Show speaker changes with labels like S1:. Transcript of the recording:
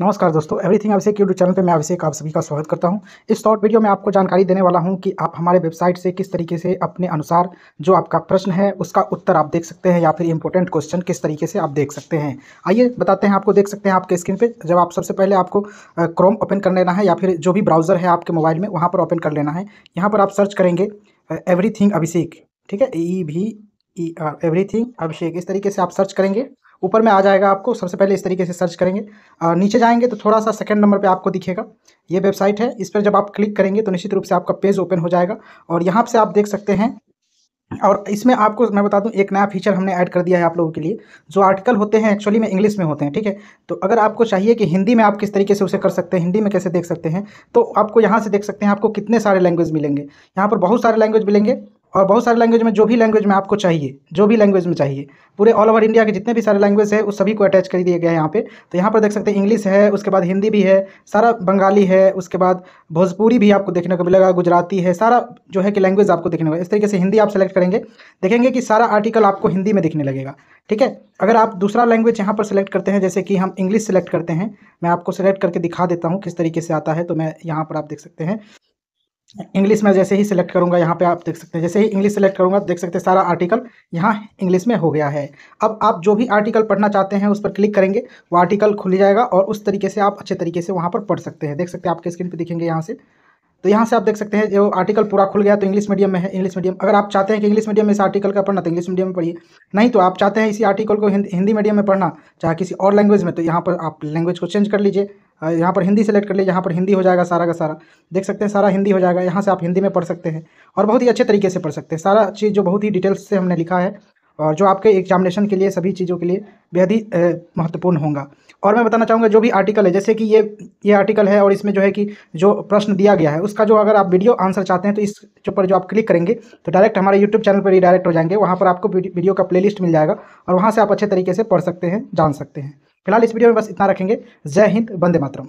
S1: नमस्कार दोस्तों एवरीथिंग अभिषेक YouTube channel पे मैं अभिषेक आप सभी का स्वागत करता हूं इस शॉर्ट वीडियो में आपको जानकारी देने वाला हूं कि आप हमारे वेबसाइट से किस तरीके से अपने अनुसार जो आपका प्रश्न है उसका उत्तर आप देख सकते हैं या फिर इंपॉर्टेंट क्वेश्चन किस तरीके से आप देख सकते हैं आइए बताते हैं आपको देख सकते हैं आपके स्क्रीन पर जब आप सबसे पहले आपको क्रोम ओपन कर लेना है या फिर जो भी ब्राउज़र है आपके मोबाइल में वहाँ पर ओपन कर लेना है यहाँ पर आप सर्च करेंगे एवरी अभिषेक ठीक है ई भी ई आर एवरीथिंग अभिषेक इस तरीके से आप सर्च करेंगे ऊपर में आ जाएगा आपको सबसे पहले इस तरीके से सर्च करेंगे और नीचे जाएंगे तो थोड़ा सा सेकंड नंबर पे आपको दिखेगा ये वेबसाइट है इस पर जब आप क्लिक करेंगे तो निश्चित रूप से आपका पेज ओपन हो जाएगा और यहाँ से आप देख सकते हैं और इसमें आपको मैं बता दूं एक नया फीचर हमने ऐड कर दिया है आप लोगों के लिए जो आर्टिकल होते हैं एक्चुअली में इंग्लिश में होते हैं ठीक है तो अगर आपको चाहिए कि हिंदी में आप किस तरीके से उसे कर सकते हैं हिंदी में कैसे देख सकते हैं तो आपको यहाँ से देख सकते हैं आपको कितने सारे लैंग्वेज मिलेंगे यहाँ पर बहुत सारे लैंग्वेज मिलेंगे और बहुत सारे लैंग्वेज में जो भी लैंग्वेज में आपको चाहिए जो भी लैंग्वेज में चाहिए पूरे ऑल ओवर इंडिया के जितने भी सारे लैंग्वेज है उस सभी को अटैच कर दिया गया है यहाँ पे तो यहाँ पर देख सकते हैं इंग्लिश है उसके बाद हिंदी भी है सारा बंगाली है उसके बाद भोजपुरी भी आपको देखने को मिलेगा गुजराती है सारा जो है कि लैंग्वेज आपको देखने को इस तरीके से हिंदी आप सेलेक्ट करेंगे देखेंगे कि सारा आर्टिकल आपको हिंदी में दिखने लगेगा ठीक है अगर आप दूसरा लैंग्वेज यहाँ पर सेलेक्ट करते हैं जैसे कि हम इंग्लिश सेलेक्ट करते हैं मैं आपको सेलेक्ट करके दिखा देता हूँ किस तरीके से आता है तो मैं यहाँ पर आप देख सकते हैं इंग्लिश में जैसे ही सिलेक्ट करूंगा यहाँ पे आप देख सकते हैं जैसे ही इंग्लिश सेलेक्ट करूंगा देख सकते हैं सारा आर्टिकल यहाँ इंग्लिश में हो गया है अब आप जो भी आर्टिकल पढ़ना चाहते हैं उस पर क्लिक करेंगे वो आर्टिकल खुल जाएगा और उस तरीके से आप अच्छे तरीके से वहाँ पर पढ़ सकते हैं देख सकते हैं आपके स्क्रीन पर दिखेंगे यहाँ से तो यहाँ से आप देख सकते हैं जो आर्टिकल पूरा खुल गया तो इंग्लिश मीडियम में है इंग्लिश मीडियम अगर आप चाहते हैं कि इंग्लिश मीडियम में इस आर्टिकल का पढ़ना तो इंग्लिश मीडियम में पढ़िए नहीं तो आप चाहते हैं इसी आर्टिकल को हिंदी मीडियम में पढ़ना चाहे किसी और लैंग्वेज में तो यहाँ पर आप लैंग्वेज को चेंज कर लीजिए हाँ, यहाँ पर हिंदी सेलेक्ट कर लिया यहाँ पर हिंदी हो जाएगा सारा का सारा देख सकते हैं सारा हिंदी हो जाएगा यहाँ से आप हिंदी में पढ़ सकते हैं और बहुत ही अच्छे तरीके से पढ़ सकते हैं सारा चीज़ जो बहुत ही डिटेल्स से हमने लिखा है और जो आपके एग्जामिनेशन के लिए सभी चीज़ों के लिए बेहद ही महत्वपूर्ण होगा और मैं बताना चाहूँगा जो भी आर्टिकल है जैसे कि ये ये आर्टिकल है और इसमें जो है कि जो प्रश्न दिया गया है उसका जो अगर आप वीडियो आंसर चाहते हैं तो इस जो पर जो आप क्लिक करेंगे तो डायरेक्ट हमारे यूट्यूब चैनल पर ही डायरेक्ट हो जाएंगे वहाँ पर आपको वीडियो का प्ले मिल जाएगा और वहाँ से आप अच्छे तरीके से पढ़ सकते हैं जान सकते हैं फिलहाल इस वीडियो में बस इतना रखेंगे जय हिंद बंदे मातरम